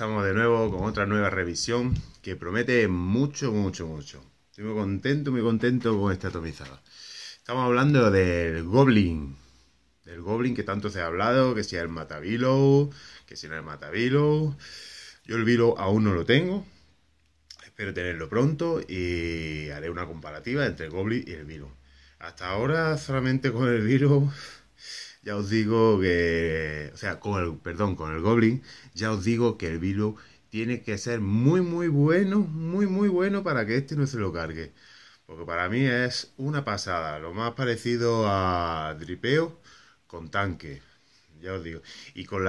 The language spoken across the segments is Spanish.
estamos de nuevo con otra nueva revisión que promete mucho, mucho, mucho. Estoy muy contento, muy contento con esta atomizada. Estamos hablando del Goblin. Del Goblin que tanto se ha hablado, que si el Matavilo, que si no el Matavilo. Yo el Vilo aún no lo tengo. Espero tenerlo pronto y haré una comparativa entre el Goblin y el Vilo. Hasta ahora solamente con el Vilo ya os digo que, o sea, con el, perdón, con el Goblin, ya os digo que el Vilo tiene que ser muy, muy bueno, muy, muy bueno para que este no se lo cargue. Porque para mí es una pasada, lo más parecido a dripeo con tanque, ya os digo. Y con,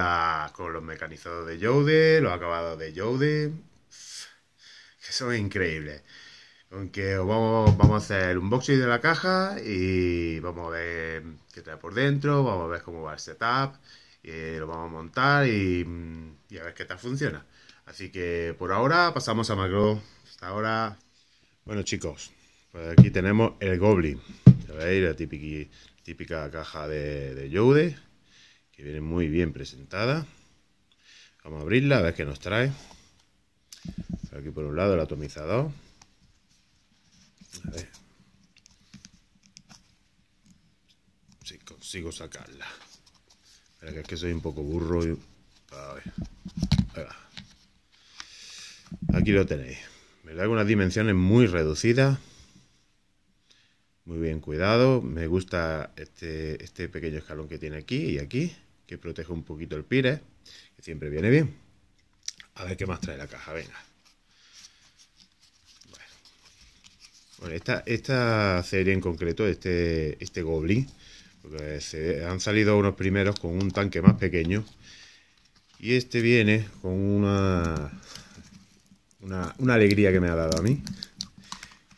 con los mecanizados de Jode, los acabados de Jode, que son increíbles. Aunque vamos, a hacer un unboxing de la caja y vamos a ver qué trae por dentro, vamos a ver cómo va el setup, eh, lo vamos a montar y, a ver qué tal funciona. Así que por ahora pasamos a Macro. Hasta ahora. Bueno chicos, pues aquí tenemos el Goblin. la típica, típica caja de, de que viene muy bien presentada. Vamos a abrirla a ver qué nos trae. Aquí por un lado el atomizador. A ver. Si consigo sacarla. que es que soy un poco burro. Ahí Aquí lo tenéis. Me da Unas dimensiones muy reducidas. Muy bien cuidado. Me gusta este, este pequeño escalón que tiene aquí y aquí. Que protege un poquito el pire. Que siempre viene bien. A ver qué más trae la caja. Venga. esta, serie en concreto, este, este Goblin, han salido unos primeros con un tanque más pequeño. Y este viene con una, una, alegría que me ha dado a mí.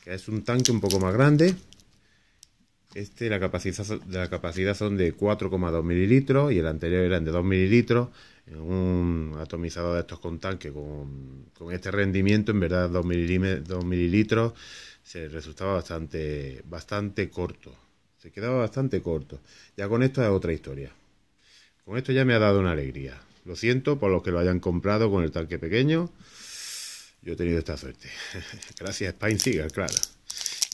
Que es un tanque un poco más grande, este, la capacidad, la capacidad son de 4,2 mililitros y el anterior eran de 2 mililitros. un atomizador de estos con tanque con, este rendimiento, en verdad 2, 2 mililitros se resultaba bastante, bastante corto. Se quedaba bastante corto. Ya con esto es otra historia. Con esto ya me ha dado una alegría. Lo siento por los que lo hayan comprado con el tanque pequeño. Yo he tenido esta suerte. Gracias, Spine Seagull, claro.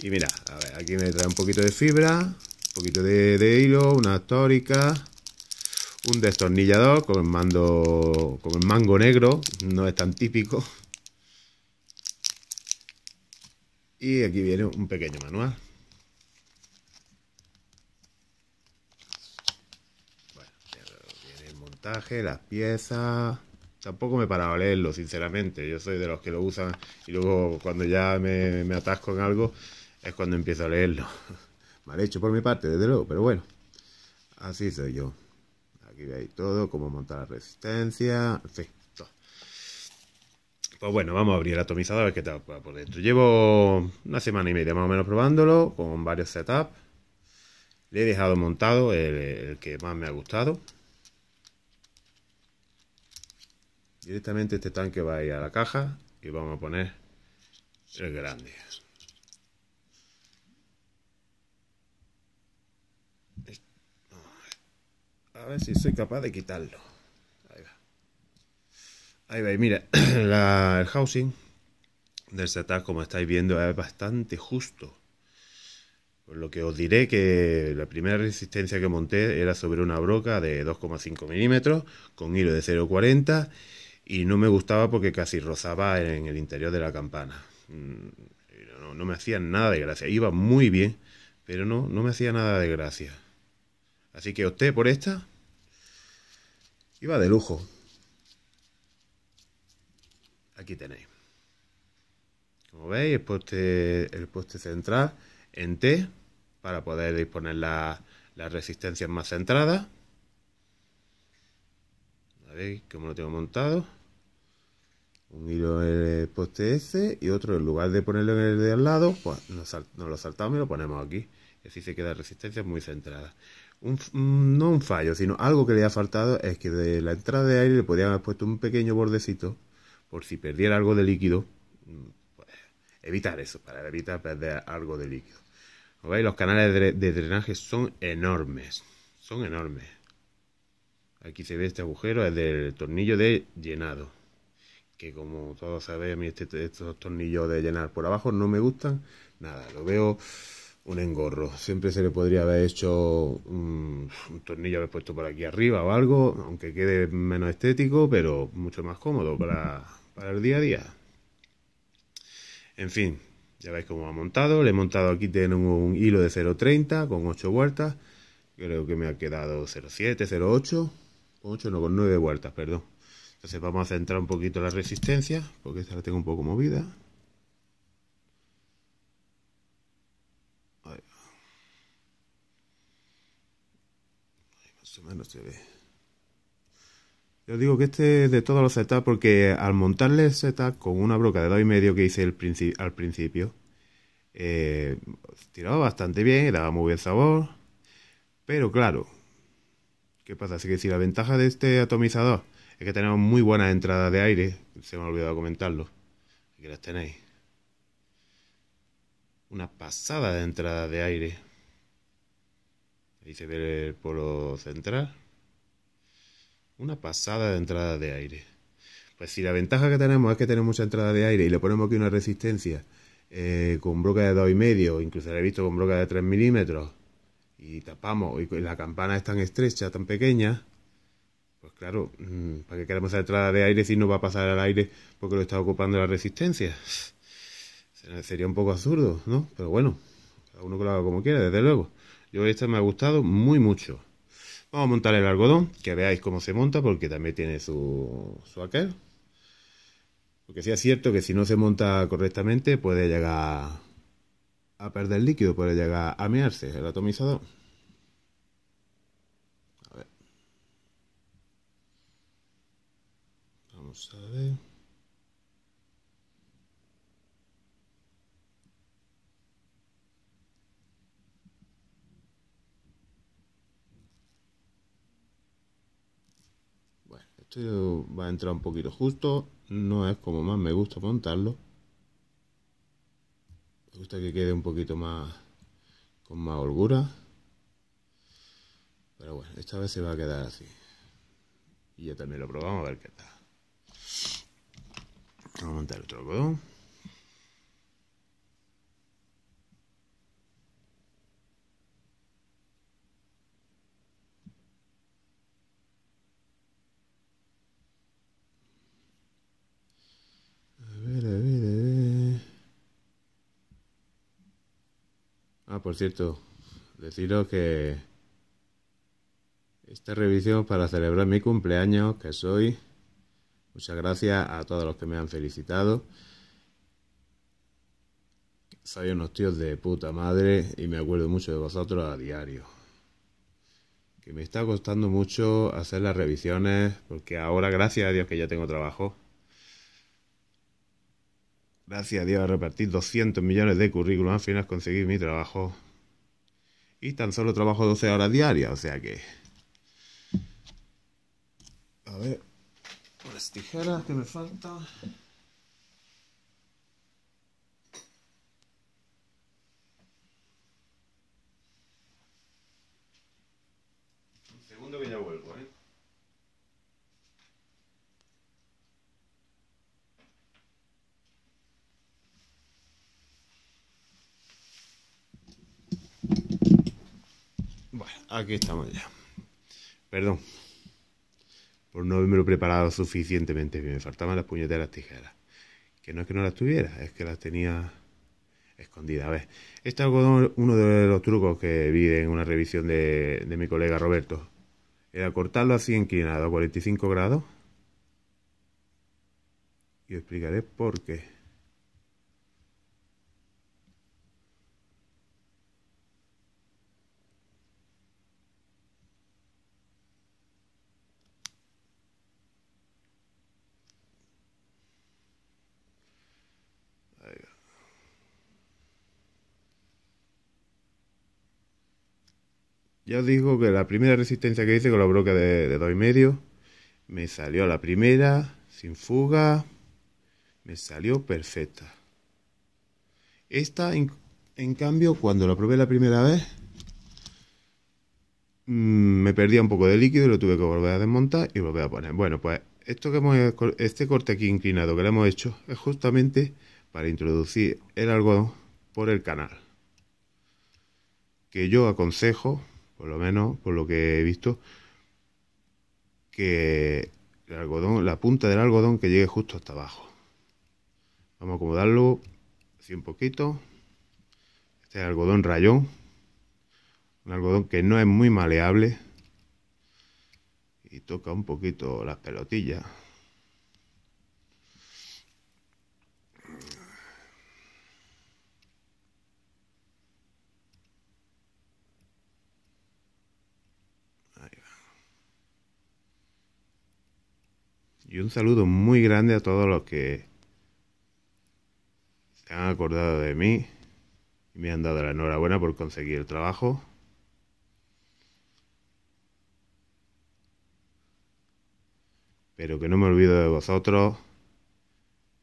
Y mira, aquí me trae un poquito de fibra, un poquito de, hilo, una tórica, un destornillador con el, mando, con el mango negro. No es tan típico Y aquí viene un pequeño manual. Bueno, viene el montaje, las piezas. Tampoco me he a leerlo, sinceramente. Yo soy de los que lo usan y luego cuando ya me, atasco en algo es cuando empiezo a leerlo. Mal hecho por mi parte, desde luego, pero bueno. Así soy yo. Aquí veis todo, cómo montar la resistencia, en pues bueno, vamos a abrir el atomizador a ver qué tal por dentro. Llevo una semana y media más o menos probándolo con varios setups. Le he dejado montado el que más me ha gustado. Directamente este tanque va a ir a la caja y vamos a poner el grande. A ver si soy capaz de quitarlo. Ahí va, mira, el housing del setup, como estáis viendo, es bastante justo. Por lo que os diré que la primera resistencia que monté era sobre una broca de 2,5 milímetros con hilo de 0,40 y no me gustaba porque casi rozaba en el interior de la campana. Mm, no, me hacía nada de gracia. Iba muy bien, pero no, no me hacía nada de gracia. Así que opté por esta. Iba de lujo aquí tenéis. Como veis, el poste, central en T para poder disponer las resistencias más centradas. ¿Veis cómo lo tengo montado. Un hilo en el poste S y otro, en lugar de ponerlo en el de al lado, pues nos, lo saltamos y lo ponemos aquí. así se queda resistencia muy centrada. Mm, no un fallo, sino algo que le ha faltado es que de la entrada de aire le podían haber puesto un pequeño bordecito por si perdiera algo de líquido, mm, pues, evitar eso, para evitar perder algo de líquido. veis? Los canales de, drenaje son enormes, son enormes. Aquí se ve este agujero, es del tornillo de llenado. Que como todos sabéis, a mí este, estos tornillos de llenar por abajo no me gustan nada. Lo veo un engorro. Siempre se le podría haber hecho un, tornillo haber puesto por aquí arriba o algo, aunque quede menos estético, pero mucho más cómodo para para el día a día. En fin, ya veis cómo ha montado. Le he montado aquí, tengo un hilo de 0.30 con 8 vueltas. Creo que me ha quedado 0.7, 0.8. Con 8, no, con 9 vueltas, perdón. Entonces vamos a centrar un poquito la resistencia, porque esta la tengo un poco movida. más o menos se ve. Yo digo que este es de todos los setups porque al montarle el setup con una broca de 2,5 y medio que hice al principio, eh, tiraba bastante bien, daba muy buen sabor. Pero claro, ¿qué pasa? Así que si la ventaja de este atomizador es que tenemos muy buenas entradas de aire, se me ha olvidado comentarlo, que las tenéis. Una pasada de entradas de aire. Ahí se ve el polo central. Una pasada de entrada de aire. Pues si la ventaja que tenemos es que tenemos mucha entrada de aire y le ponemos aquí una resistencia eh, con broca de 2,5, incluso la he visto con broca de 3 milímetros, y tapamos, y la campana es tan estrecha, tan pequeña, pues claro, mm, ¿para qué queremos esa entrada de aire si no va a pasar al aire porque lo está ocupando la resistencia? Sería un poco absurdo, ¿no? Pero bueno, cada uno que lo haga como quiera, desde luego. Yo esta me ha gustado muy mucho. Vamos a montar el algodón, que veáis cómo se monta, porque también tiene su, su aquel. Porque si es cierto que si no se monta correctamente puede llegar a perder líquido, puede llegar a mearse el atomizador. A ver. Vamos a ver. va a entrar un poquito justo. No es como más me gusta montarlo. Me gusta que quede un poquito más con más holgura. Pero bueno, esta vez se va a quedar así. Y ya también lo probamos a ver qué tal. Vamos a montar otro algodón. Ah, por cierto, deciros que esta revisión para celebrar mi cumpleaños, que soy. Muchas gracias a todos los que me han felicitado. Soy unos tíos de puta madre y me acuerdo mucho de vosotros a diario. Que me está costando mucho hacer las revisiones porque ahora, gracias a Dios que ya tengo trabajo, Gracias a Dios repartí 200 millones de currículums, al final conseguí mi trabajo. Y tan solo trabajo 12 horas diarias, o sea que... A ver, Por las tijeras que me faltan. Un segundo que ya vuelvo. Bueno, aquí estamos ya. Perdón por no haberme lo preparado suficientemente bien. Me faltaban las puñeteras tijeras. Que no es que no las tuviera, es que las tenía escondidas. A ver, este algodón, uno de los trucos que vi en una revisión de, de mi colega Roberto, era cortarlo así inclinado a 45 grados. Y os explicaré por qué. Ya os digo que la primera resistencia que hice con la broca de, 2,5 me salió la primera, sin fuga, me salió perfecta. Esta, en, cambio, cuando la probé la primera vez, mm, me perdía un poco de líquido y lo tuve que volver a desmontar y volver a poner. Bueno, pues esto que hemos, este corte aquí inclinado que le hemos hecho es justamente para introducir el algodón por el canal. Que yo aconsejo por lo menos por lo que he visto, que el algodón, la punta del algodón que llegue justo hasta abajo. Vamos a acomodarlo así un poquito. Este es algodón rayón, un algodón que no es muy maleable y toca un poquito las pelotillas. y un saludo muy grande a todos los que se han acordado de mí y me han dado la enhorabuena por conseguir el trabajo. Pero que no me olvido de vosotros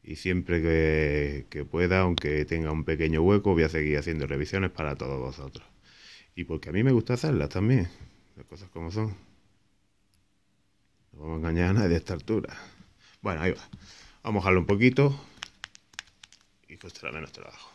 y siempre que, que pueda, aunque tenga un pequeño hueco, voy a seguir haciendo revisiones para todos vosotros. Y porque a mí me gusta hacerlas también, las cosas como son. No vamos a engañar a nadie a esta altura. Bueno, ahí va. Vamos a mojarlo un poquito y costará menos trabajo.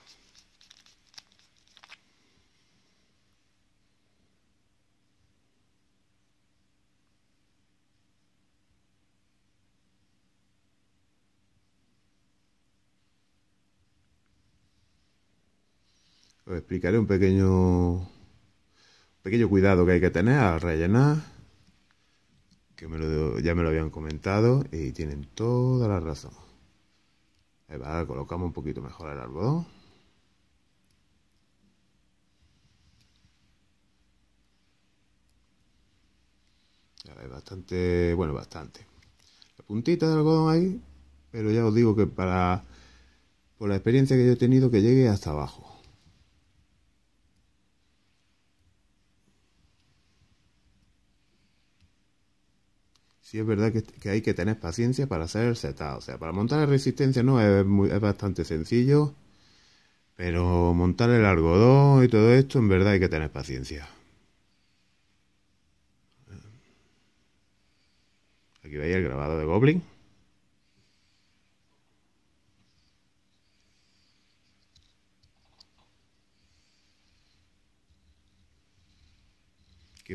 Os explicaré un pequeño, un pequeño cuidado que hay que tener al rellenar que me lo, ya me lo habían comentado y tienen toda la razón. ahora colocamos un poquito mejor el algodón. bastante, bueno, bastante. La puntita del algodón ahí, pero ya os digo que para, por la experiencia que yo he tenido, que llegue hasta abajo. sí es verdad que, hay que tener paciencia para hacer el setup. O sea, para montar la resistencia no es bastante sencillo. Pero montar el algodón y todo esto, en verdad hay que tener paciencia. Aquí veis el grabado de Goblin.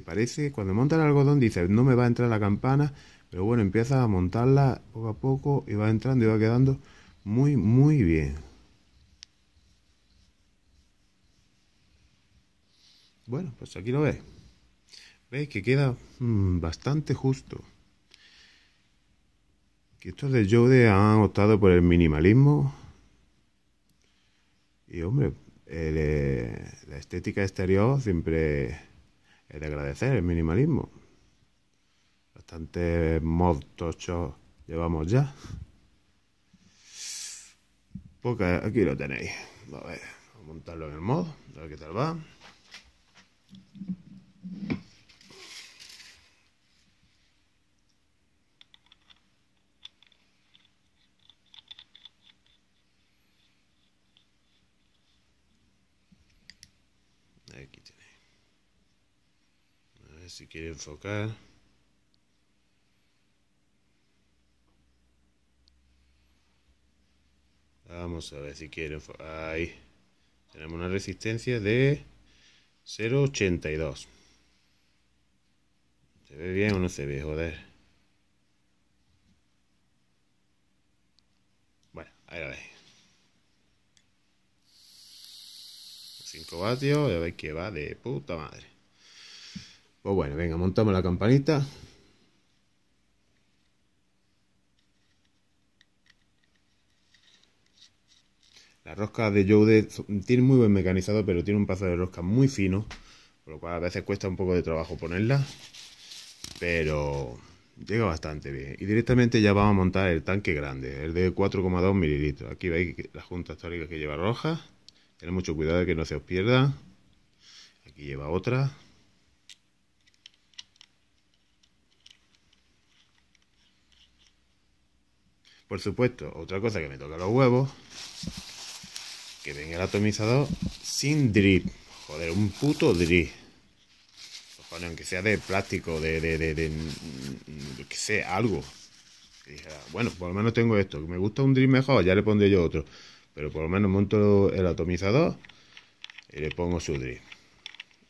parece, cuando monta el algodón dice, no me va a entrar la campana, pero bueno, empieza a montarla poco a poco y va entrando y va quedando muy, muy bien. Bueno, pues aquí lo veis. Veis que queda mm, bastante justo. Que estos de Jode han optado por el minimalismo. Y hombre, eh, la estética exterior siempre es de agradecer el minimalismo. bastante mod tocho llevamos ya. Porque aquí lo tenéis. vamos a montarlo en el mod, a ver qué tal va. si quiere enfocar. Vamos a ver si quiere enfocar. Ahí. Tenemos una resistencia de 0,82. ¿Se ve bien o no se ve? Joder. Bueno, ahí lo veis. 5 vatios a ver que va de puta madre. Pues bueno, venga, montamos la campanita. La rosca de Joude tiene muy buen mecanizado, pero tiene un paso de rosca muy fino, por lo cual a veces cuesta un poco de trabajo ponerla, pero llega bastante bien. Y directamente ya vamos a montar el tanque grande, el de 4,2 mililitros. Aquí veis la junta histórica que lleva roja. Tened mucho cuidado de que no se os pierda. Aquí lleva otra. Por supuesto, otra cosa que me toca los huevos, que venga el atomizador sin drip. Joder, un puto drip. aunque sea de plástico, de, que sea algo. bueno, por lo menos tengo esto. Me gusta un drip mejor, ya le pondré yo otro. Pero por lo menos monto el atomizador y le pongo su drip,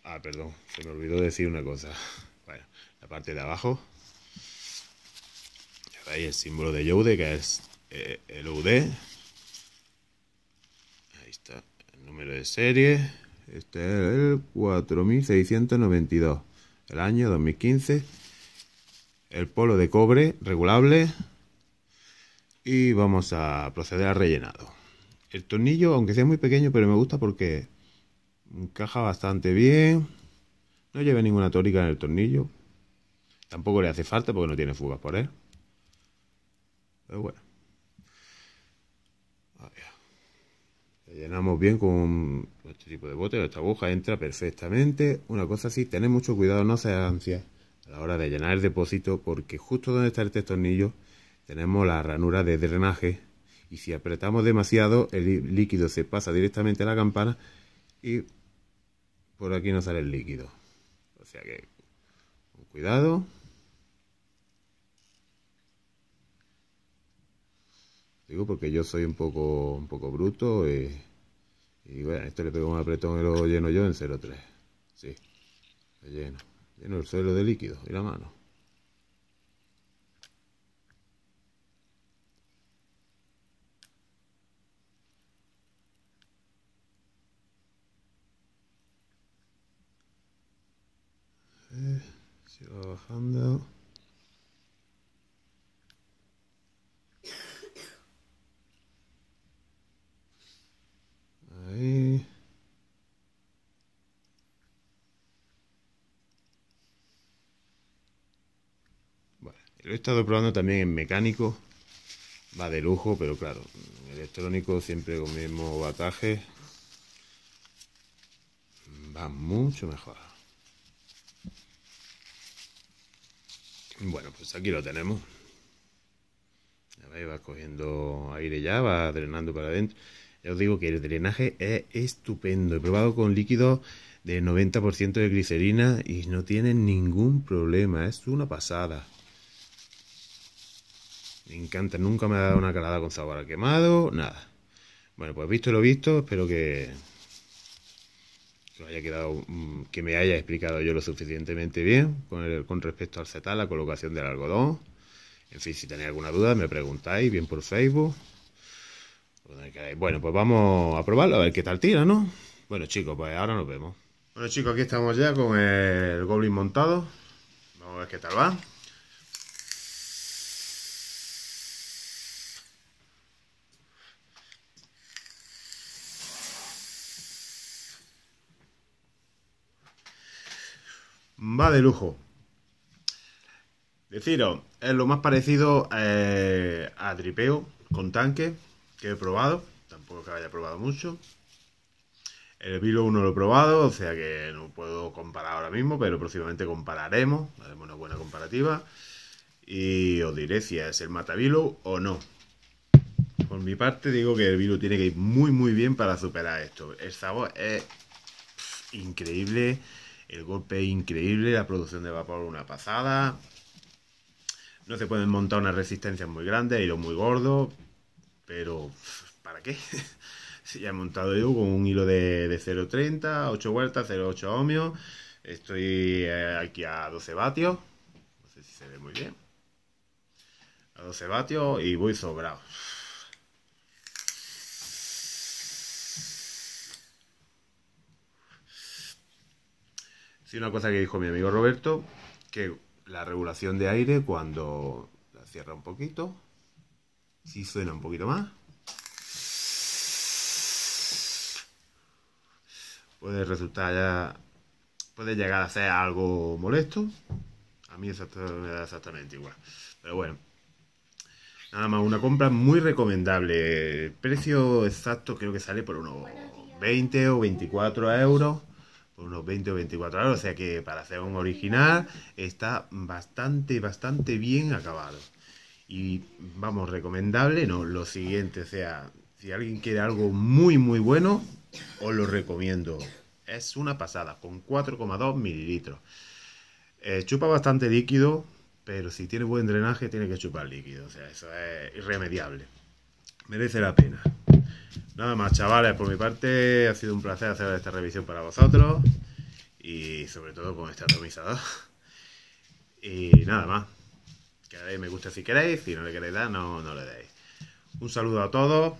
Ah, perdón, se me olvidó decir una cosa. Bueno, la parte de abajo Ahí el símbolo de Youde, que es eh, el UD. Ahí está el número de serie. Este es el 4692, el año 2015. El polo de cobre regulable. Y vamos a proceder al rellenado. El tornillo, aunque sea muy pequeño, pero me gusta porque encaja bastante bien. No lleva ninguna tórica en el tornillo. Tampoco le hace falta porque no tiene fugas por él. Pero bueno. Ah, llenamos bien con este tipo de bote, esta aguja entra perfectamente. Una cosa así, tened mucho cuidado, no se ansia a la hora de llenar el depósito porque justo donde está este tornillo tenemos la ranura de drenaje y si apretamos demasiado el líquido se pasa directamente a la campana y por aquí no sale el líquido. O sea que, cuidado, Digo, porque yo soy un poco, un poco bruto y, y bueno, esto le pego un apretón y lo lleno yo en 0,3. Sí, lo lleno. Lleno el suelo de líquido y la mano. Eh, va bajando. Lo he estado probando también en mecánico. Va de lujo, pero claro, en electrónico siempre con el mismo bataje. Va mucho mejor. Bueno, pues aquí lo tenemos. va cogiendo aire ya, va drenando para adentro. Ya os digo que el drenaje es estupendo. He probado con líquido de 90% de glicerina y no tiene ningún problema. Es una pasada. Me encanta, nunca me ha dado una calada con sabor a quemado, nada. Bueno, pues visto lo visto, espero que, haya quedado, mm, que me haya explicado yo lo suficientemente bien con, con respecto al Z, la colocación del algodón. En fin, si tenéis alguna duda, me preguntáis, bien por Facebook. Bueno, pues vamos a probarlo, a ver qué tal tira, ¿no? Bueno, chicos, pues ahora nos vemos. Bueno, chicos, aquí estamos ya con el Goblin montado. Vamos a ver qué tal va. va de lujo. Deciros, es lo más parecido eh, a tripeo con tanque que he probado. Tampoco que haya probado mucho. El Vilo 1 lo he probado, o sea que no puedo comparar ahora mismo, pero próximamente compararemos, haremos una buena comparativa y os diré si es el Matavilo o no. Por mi parte digo que el Vilo tiene que ir muy muy bien para superar esto. El voz es increíble el golpe increíble, la producción de vapor una pasada. No se pueden montar una resistencia muy grandes, hilo muy gordo. Pero, ¿para qué? si ya he montado yo con un hilo de, de 0.30, 8 vueltas, 0.8 ohmios. Estoy eh, aquí a 12 vatios. No sé si se ve muy bien. A 12 vatios y voy sobrado. una cosa que dijo mi amigo Roberto, que la regulación de aire cuando la cierra un poquito, si suena un poquito más, puede resultar ya, puede llegar a ser algo molesto. A mí me exactamente igual. Pero bueno, nada más una compra muy recomendable. precio exacto creo que sale por unos 20 o 24 euros unos 20 o 24 horas, o sea que para hacer un original está bastante, bastante bien acabado. Y vamos, recomendable, no, lo siguiente, o sea, si alguien quiere algo muy, muy bueno, os lo recomiendo. Es una pasada, con 4,2 mililitros. Eh, chupa bastante líquido, pero si tiene buen drenaje tiene que chupar líquido, o sea, eso es irremediable. Merece la pena. Nada más, chavales, por mi parte ha sido un placer hacer esta revisión para vosotros y sobre todo con este atomizador. Y nada más. Que me gusta si queréis, si no le queréis dar, no, no le deis. Un saludo a todos.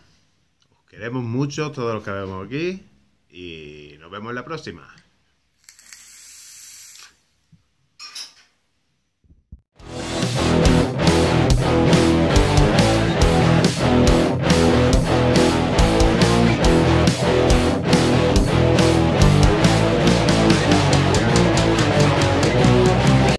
Os queremos mucho, todos los que vemos aquí. Y nos vemos en la próxima.